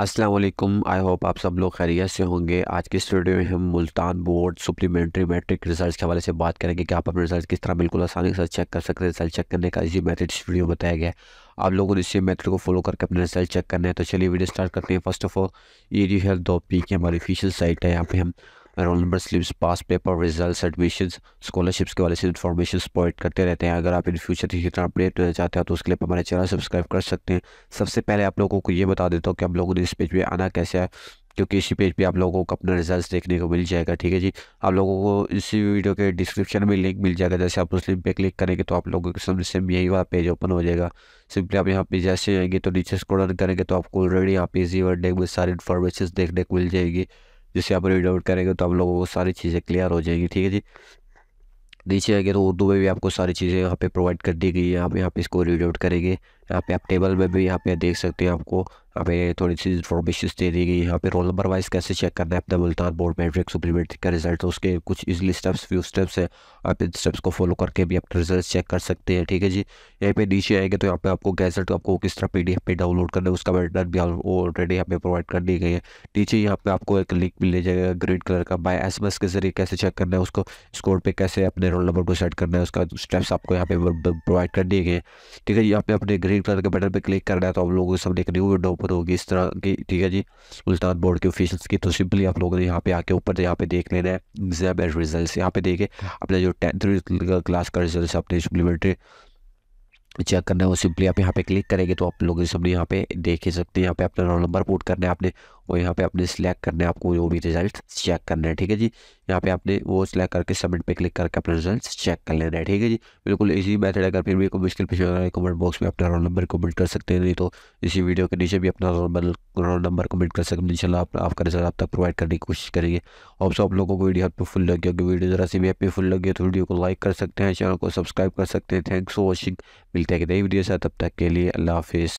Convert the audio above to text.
Aslam I hope आप सब लोग खैरियत से होंगे आज की स्टूडियो में हम Multan board supplementary matric result के हवाले से बात करेंगे कि आप अपने रिजल्ट किस तरह बिल्कुल आसानी से चेक कर सकते हैं रिजल्ट चेक करने का इसी मेथड इस वीडियो में बताया गया है आप लोगों ने इसी मेथड को फॉलो करके अपने रिजल्ट चेक करने हैं तो चलिए वीडियो स्टार्ट करते हैं फर्स्ट ऑफ ऑल ये जो है दो पी की हमारी ऑफिशियल साइट है यहाँ पर हम roll number slips pass paper results admission scholarships के वाले से इन्फॉर्मेशन प्रोवाइड करते रहते हैं अगर आप इन फ्यूचर की तरह अपडेट देना चाहते हैं तो उसके लिए हमारे चैनल सब्सक्राइब कर सकते हैं सबसे पहले आप लोगों को ये बता देता हूँ कि आप लोगों ने इस पेज पर आना कैसे है क्योंकि इसी पेज पे आप लोगों को अपना रिजल्ट देखने को मिल जाएगा ठीक है जी आप लोगों को इसी वीडियो के डिस्क्रिप्शन में लिंक मिल जाएगा जैसे आप उस लिंक पे क्लिक करेंगे तो आप लोगों के सामने सेम यही वाला पेज ओपन हो जाएगा सिंपली आप यहाँ पे जैसे आएंगे तो नीचे स्क्रोल करेंगे तो आपको ऑलरेडी यहाँ पे इसी वर्डिंग में सारी इन्फॉर्मेशन देखने को मिल जाएगी जिससे आप रीड आउट करेंगे तो आप लोगों को सारी चीज़ें क्लियर हो जाएगी ठीक है जी नीचे आगे तो उर्दू में भी आपको सारी चीज़ें यहाँ पे प्रोवाइड कर दी गई है आप यहाँ पे इसको रीड आउट करेंगे यहाँ पे आप टेबल में भी यहाँ पे देख सकते हैं आपको हमें थोड़ी सी इन्फॉर्मेशन दे दी गई यहाँ पे रोल नंबर वाइज कैसे चेक करना है अपना मुल्तान बोर्ड मेट्रिक सुप्लीमेंट्री का रिजल्ट उसके कुछ इजीली स्टेप्स फ्यू स्टेप्स हैं आप इन स्टेप्स को फॉलो करके भी अपने रिजल्ट चेक कर सकते हैं ठीक है जी यहीं पे नीचे आएंगे तो यहाँ पे आपको गैजेट तो आपको किस तरह पी डी पे डाउनलोड करना है उसका बटन भी ऑलरेडी यहाँ पे प्रोवाइड कर दी गई है नीचे यहाँ पे आपको एक लिंक मिल जाएगा ग्रीन कलर का बाय एस के जरिए कैसे चेक करना है उसको स्कोर पर कैसे अपने रोल नंबर को सेट करना है उसका स्टेप्स आपको यहाँ पे प्रोवाइड कर दिए गए ठीक है जी यहाँ पे अपने ग्रीन कलर के बटन पर क्लिक करना है तो आप लोगों के सामने एक न्यू विंडो ऊपर होगी इस तरह की ठीक है जी सुल्तान बोर्ड के ऑफिशियल्स की तो सिंपली आप लोगों ने यहाँ पे आके ऊपर यहाँ पे देख लेना है एग्जाम एंड रिजल्ट यहाँ पे देखे हाँ। अपने जो टेंथ क्लास का रिजल्ट अपने सप्लीमेंट्री चेक करना है वो सिंपली आप यहाँ पे क्लिक करेंगे तो आप लोग सब यहाँ पे देख ही सकते हैं यहाँ पे अपना रोल नंबर पुट करना है आपने और यहाँ पे आपने सिलेक्ट करने आपको जो भी रिजल्ट चेक करना है ठीक है जी यहाँ पे आपने वो सिलेक्ट करके सबमिट पे क्लिक करके अपने रिजल्ट चेक कर लेना है ठीक है जी बिल्कुल इसी मेथड अगर फिर भी कोई मुश्किल पेश कमेंट बॉक्स में अपना रोल नंबर कमेंट कर सकते हैं नहीं तो इसी वीडियो के नीचे भी अपना रोल नंबर कमेंट कर सकते हैं इंशाल्लाह आप, आपका रिजल्ट आप तक प्रोवाइड करने की कोशिश करेंगे और सब लोगों को वीडियो फुल लगे होगी वीडियो जरा सी भी हेल्पफुल फुल लगे तो वीडियो को लाइक कर सकते हैं चैनल को सब्सक्राइब कर सकते हैं थैंक्स फॉर वॉचिंग मिलते हैं कि नई वीडियो से तब तक के लिए अल्लाह हाफिज़